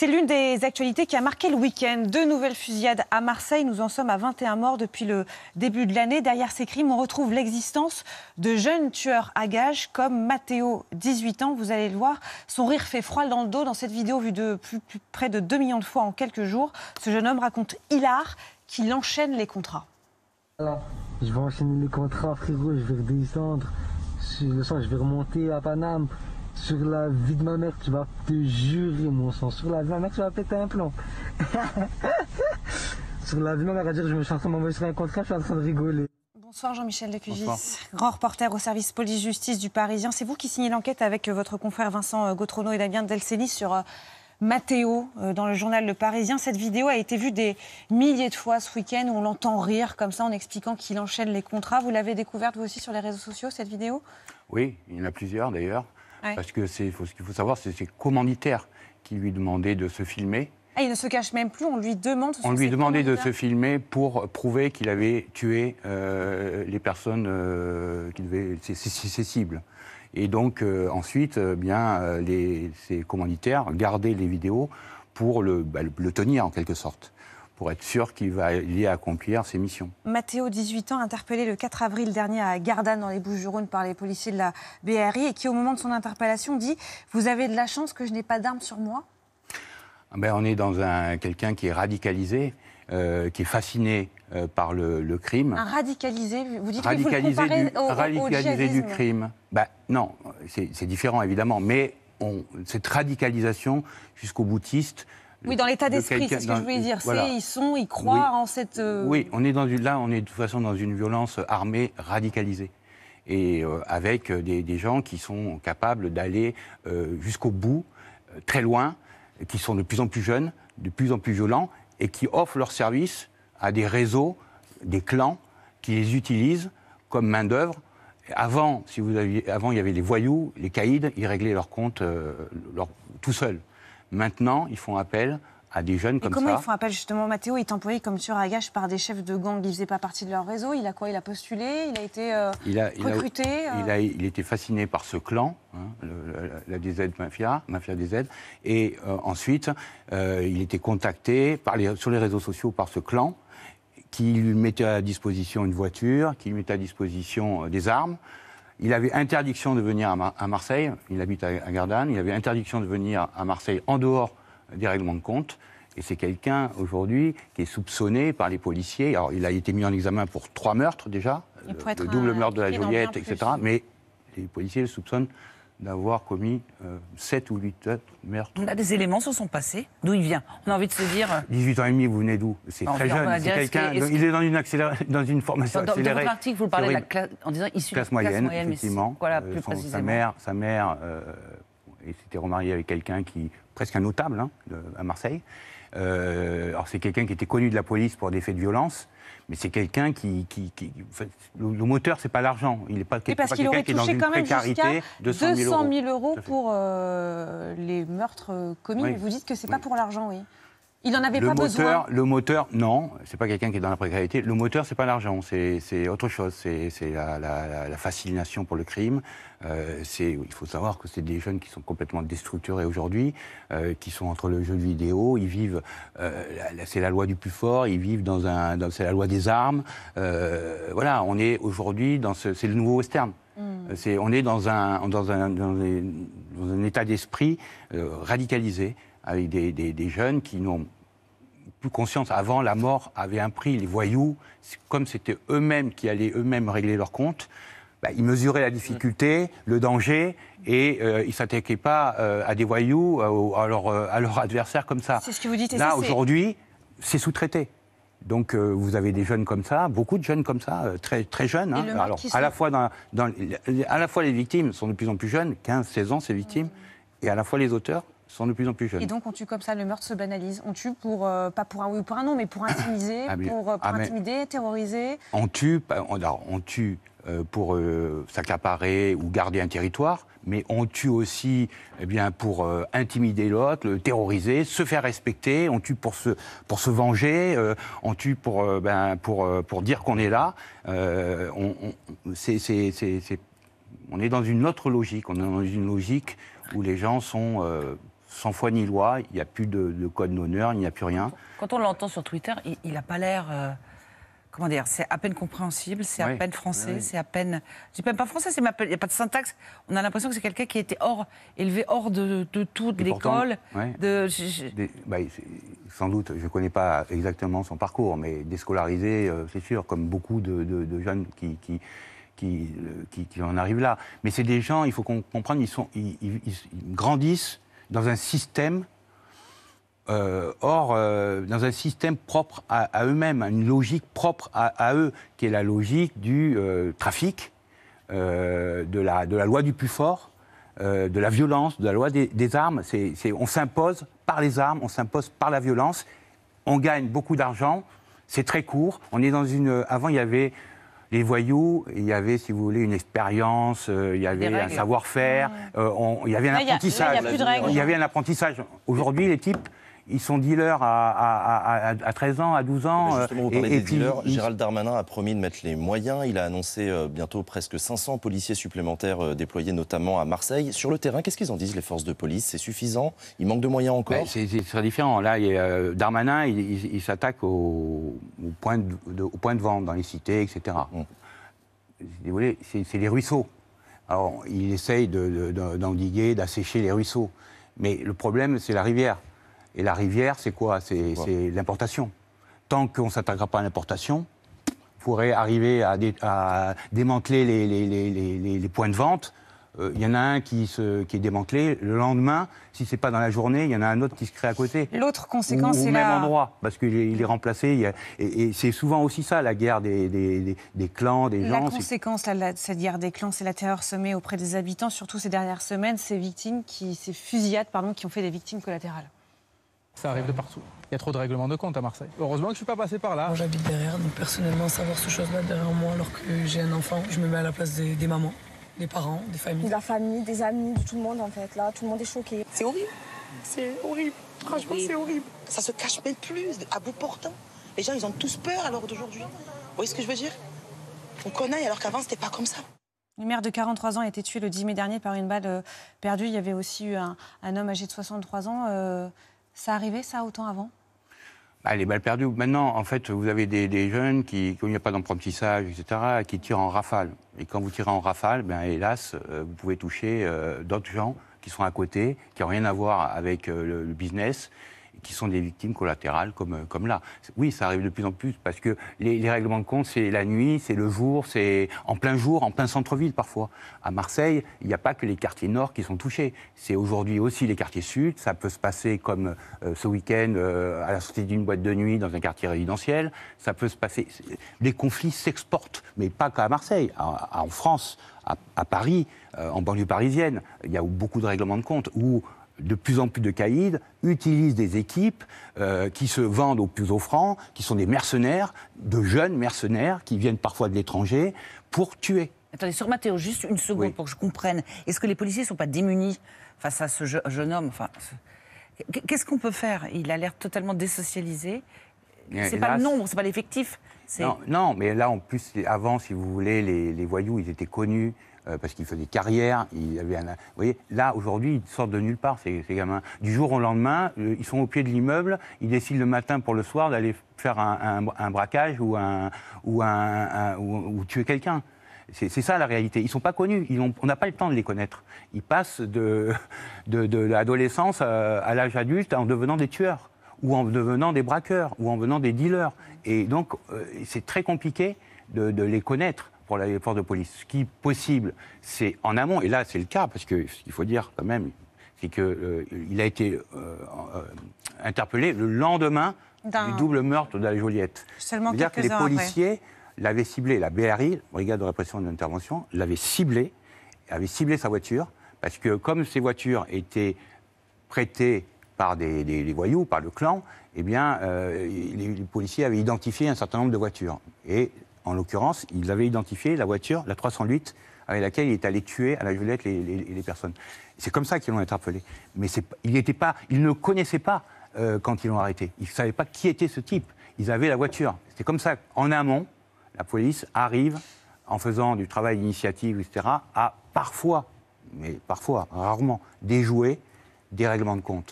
C'est l'une des actualités qui a marqué le week-end. Deux nouvelles fusillades à Marseille. Nous en sommes à 21 morts depuis le début de l'année. Derrière ces crimes, on retrouve l'existence de jeunes tueurs à gages comme Matteo, 18 ans. Vous allez le voir, son rire fait froid dans le dos dans cette vidéo vue de plus, près de 2 millions de fois en quelques jours. Ce jeune homme raconte Hilar qu'il enchaîne les contrats. je vais enchaîner les contrats, frérot. Je vais redescendre. je vais remonter à Paname. Sur la vie de ma mère, tu vas te jurer, mon sang. Sur la vie de ma mère, tu vas péter un plan. sur la vie de ma mère, à dire, je me suis en train m'envoyer sur un contrat, je suis en train de rigoler. Bonsoir Jean-Michel Decugis, grand reporter au service police-justice du Parisien. C'est vous qui signez l'enquête avec euh, votre confrère Vincent euh, Gautrono et Damien Delceni sur euh, Matteo dans le journal Le Parisien. Cette vidéo a été vue des milliers de fois ce week-end on l'entend rire comme ça en expliquant qu'il enchaîne les contrats. Vous l'avez découverte vous aussi sur les réseaux sociaux, cette vidéo Oui, il y en a plusieurs d'ailleurs. Parce que ce qu'il faut savoir, c'est ses commanditaires qui lui demandaient de se filmer. Ah, il ne se cache même plus, on lui demande. On lui demandait de se filmer pour prouver qu'il avait tué euh, les personnes euh, qui devaient. ses, cibles. Et donc, euh, ensuite, bien, les, commanditaires gardaient les vidéos pour le bah, tenir en quelque sorte pour être sûr qu'il va y accomplir ses missions. Mathéo, 18 ans, interpellé le 4 avril dernier à Gardanne, dans les Bouches-du-Rhône, par les policiers de la BRI, et qui, au moment de son interpellation, dit « Vous avez de la chance que je n'ai pas d'armes sur moi ?» ah ben, On est dans un, quelqu'un qui est radicalisé, euh, qui est fasciné euh, par le, crime. Un radicalisé Vous dites radicalisé que vous du, Radicalisé du crime. Ben, non, c'est différent, évidemment, mais on, cette radicalisation jusqu'au boutiste oui, dans l'état d'esprit, c'est ce que je voulais dire. ils sont, ils croient en cette. Euh, oui, on est dans là, on est de toute façon dans une violence armée radicalisée. Et euh, avec des, gens qui sont capables d'aller euh, jusqu'au bout, très loin, qui sont de plus en plus jeunes, de plus en plus violents, et qui offrent leurs services à des réseaux, des clans, qui les utilisent comme main-d'œuvre avant, si vous aviez, avant, il y avait les voyous, les caïds, ils réglaient leurs comptes tout seuls. Maintenant, ils font appel à des jeunes comme ça. Et Comment ils font appel justement Mathéo est employé comme tueur à par des chefs de gang qui ne faisaient pas partie de leur réseau. Il a quoi Il a postulé Il a été euh, recruté euh? il, a, il, était fasciné par ce clan, hein, la, DZ Mafia, Mafia DZ. Et euh, ensuite, il était contacté par sur les réseaux sociaux par ce clan qui lui mettait à disposition une voiture, qui lui mettait à disposition des armes. Il avait interdiction de venir à, Marseille, il habite à, Gardanne, il avait interdiction de venir à Marseille en dehors des règlements de compte. Et c'est quelqu'un aujourd'hui qui est soupçonné par les policiers. Alors il a été mis en examen pour trois meurtres déjà, euh, le, double meurtre de la Joliette, etc. Mais les policiers le soupçonnent d'avoir commis 7 euh, ou 8 meurtres. On a des éléments sur son passé D'où il vient On a envie de se dire... 18 euh, ans et demi, vous venez d'où C'est très jeune. C'est quelqu'un, il est dans une, dans une formation dans, accélérée. Dans, votre article, vous parlez de la en disant issu de la classe moyenne, effectivement. Voilà, euh, plus précisément. Sa mère, sa mère euh, s'était remariée avec quelqu'un qui... presque un notable hein, à Marseille. Euh, alors c'est quelqu'un qui était connu de la police pour des faits de violence. Mais c'est quelqu'un qui, le, le, moteur, c'est pas l'argent. Il n'est pas, quelqu'un parce qu'il aurait touché qui est dans une quand même précarité 200 000 euros, pour euh, les meurtres euh, commis. Vous dites que c'est pas pour l'argent, oui. Il n'en avait le pas moteur, besoin. Le moteur, non, c'est pas quelqu'un qui est dans la précarité. Le moteur, c'est pas l'argent, c'est autre chose. C'est la, fascination pour le crime. Euh, il faut savoir que c'est des jeunes qui sont complètement déstructurés aujourd'hui, euh, qui sont entre le jeu de vidéo, ils vivent, euh, c'est la loi du plus fort, ils vivent dans un, c'est la loi des armes. voilà, on est aujourd'hui dans c'est le nouveau western. Hmm. on est dans un, dans un, dans un état d'esprit radicalisé avec des, jeunes qui n'ont plus conscience. Avant, la mort avait un prix. Les voyous, comme c'était eux-mêmes qui allaient eux-mêmes régler leur compte, bah, ils mesuraient la difficulté, le danger, et euh, ils ne s'attaquaient pas euh, à des voyous, euh, à, à leurs leur adversaires comme ça. C'est ce que vous dites. Là, aujourd'hui, c'est sous-traité. Donc vous avez des jeunes comme ça, beaucoup de jeunes comme ça, très, très jeunes. Hein. Alors, à, la fois à la fois les victimes sont de plus en plus jeunes, 15-16 ans ces victimes, et à la fois les auteurs, sont de plus en plus jeunes. Et donc on tue comme ça, le meurtre se banalise. On tue pour, euh, pas pour un oui ou pour un non, mais pour intimider, ah, pour, euh, ah, intimider, terroriser. On tue, tue euh, pour s'accaparer ou garder un territoire, mais on tue aussi eh bien, pour intimider l'autre, le terroriser, se faire respecter, on tue pour se, pour se venger, on tue pour, ben, pour, pour dire qu'on est là. on, on est dans une autre logique, on est dans une logique où les gens sont sans foi ni loi, il n'y a plus de, code d'honneur, il n'y a plus rien. Quand on l'entend sur Twitter, il n'a pas l'air. Euh, comment dire C'est à peine compréhensible, c'est à peine français, c'est à peine. Je même pas français, il n'y a pas de syntaxe. On a l'impression que c'est quelqu'un qui a été hors, élevé hors de, toute l'école. Bah, sans doute, je ne connais pas exactement son parcours, mais déscolarisé, euh, c'est sûr, comme beaucoup de, jeunes qui, euh, qui qui, en arrivent là. Mais c'est des gens, il faut qu'on comprenne, ils, sont, ils grandissent dans un système euh, or, euh, dans un système propre à, eux-mêmes, une logique propre à, eux, qui est la logique du euh, trafic, de la, de, la, loi du plus fort, de la violence, de la loi des, armes. on s'impose par les armes, on s'impose par la violence, on gagne beaucoup d'argent, c'est très court. On est dans une. Avant, il y avait les voyous, il y avait, si vous voulez, une expérience, euh, euh, il y avait un savoir-faire, il y avait un apprentissage. il y avait un apprentissage. Aujourd'hui, les types ils sont dealers à, 13 ans, à 12 ans. Bah, justement, vous euh, parlez des dealers. Gérald Darmanin a promis de mettre les moyens. Il a annoncé euh, bientôt presque 500 policiers supplémentaires euh, déployés notamment à Marseille. Sur le terrain, qu'est-ce qu'ils en disent, les forces de police C'est suffisant Il manque de moyens encore bah, C'est très différent. Là, Darmanin, il, s'attaque au, point de, vente dans les cités, etc. Hum. c'est les ruisseaux. Alors, il essaye d'endiguer, d'assécher les ruisseaux. Mais le problème, c'est la rivière. Et la rivière, c'est quoi C'est l'importation. Tant qu'on ne s'attaquera pas à l'importation, on pourrait arriver à, démanteler les, les, points de vente. Euh, il y en a un qui, qui est démantelé. Le lendemain, si ce n'est pas dans la journée, il y en a un autre qui se crée à côté. L'autre conséquence, c'est la... Au même endroit, parce qu'il est remplacé. et, c'est souvent aussi ça, la guerre des, clans, des gens. la conséquence de cette guerre des clans, c'est la terreur semée auprès des habitants, surtout ces dernières semaines, ces victimes qui, ces fusillades, pardon, qui ont fait des victimes collatérales. Ça arrive de partout. Il y a trop de règlements de compte à Marseille. Heureusement que je suis pas passé par là. j'habite derrière, donc personnellement, savoir ce chose là derrière moi alors que j'ai un enfant, je me mets à la place des, des mamans, des parents, des familles. De la famille, des amis, de tout le monde en fait. Là, tout le monde est choqué. C'est horrible. C'est horrible. Franchement, c'est horrible. Ça se cache même plus à bout portant. Les gens, ils ont tous peur à l'heure d'aujourd'hui. Vous voyez ce que je veux dire On connaît alors qu'avant, c'était pas comme ça. Une mère de 43 ans a été tuée le 10 mai dernier par une balle euh, perdue. Il y avait aussi eu un, homme âgé de 63 ans. Euh, ça arrivait, ça, autant avant bah, les balles perdues. Maintenant, en fait, vous avez des, jeunes qui, quand il n'y a pas d'apprentissage, etc., qui tirent en rafale. Et quand vous tirez en rafale, ben, hélas, euh, vous pouvez toucher euh, d'autres gens qui sont à côté, qui n'ont rien à voir avec euh, le, business, qui sont des victimes collatérales comme, euh, comme là. Oui, ça arrive de plus en plus parce que les, règlements de compte, c'est la nuit, c'est le jour, c'est en plein jour, en plein centre-ville parfois. À Marseille, il n'y a pas que les quartiers nord qui sont touchés. C'est aujourd'hui aussi les quartiers sud. Ça peut se passer comme euh, ce week-end euh, à la sortie d'une boîte de nuit dans un quartier résidentiel. Ça peut se passer. Les conflits s'exportent, mais pas qu'à Marseille, en France, à, Paris, en banlieue parisienne. Il y a beaucoup de règlements de compte où de plus en plus de caïds utilisent des équipes euh, qui se vendent aux plus offrants, qui sont des mercenaires, de jeunes mercenaires qui viennent parfois de l'étranger pour tuer. Attendez, sur Mathéo, juste une seconde pour que je comprenne. Est-ce que les policiers ne sont pas démunis face à ce jeune homme enfin, Qu'est-ce qu'on peut faire Il a l'air totalement désocialisé. C'est pas le nombre, c'est pas l'effectif. Non, mais là, en plus, avant, si vous voulez, les, les voyous, ils étaient connus. Euh, parce qu'ils faisaient carrière. il avaient un... Vous voyez, là, aujourd'hui, ils sortent de nulle part, ces, gamins. Du jour au lendemain, euh, ils sont au pied de l'immeuble, ils décident le matin pour le soir d'aller faire un, braquage ou, ou, ou, tuer quelqu'un. C'est ça la réalité. Ils ne sont pas connus. on n'a pas le temps de les connaître. Ils passent de, l'adolescence euh, à, l'âge adulte en devenant des tueurs, ou en devenant des braqueurs, ou en devenant des dealers. Et donc, c'est très compliqué de les connaître pour les forces de police. Ce qui est possible, c'est en amont, et là c'est le cas, parce que ce qu'il faut dire quand même, c'est qu'il euh, a été euh, euh, interpellé le lendemain du double meurtre de la Joliette. Seulement C'est-à-dire que les policiers l'avaient ciblé, la BRI, Brigade de répression et d'intervention, l'avait ciblé, avait ciblé sa voiture, parce que comme ces voitures étaient prêtées par des, voyous, par le clan, eh bien, les, policiers avaient identifié un certain nombre de voitures. Et en l'occurrence, ils avaient identifié la voiture, la 308, avec laquelle il est allé tuer à la violette les, personnes. C'est comme ça qu'ils l'ont interpellé. Mais il, pas, il ne connaissaient pas euh, quand ils l'ont arrêté. Ils ne savaient pas qui était ce type. Ils avaient la voiture. C'est comme ça, en amont, la police arrive, en faisant du travail d'initiative, etc., à parfois, mais parfois, rarement, déjouer des règlements de compte.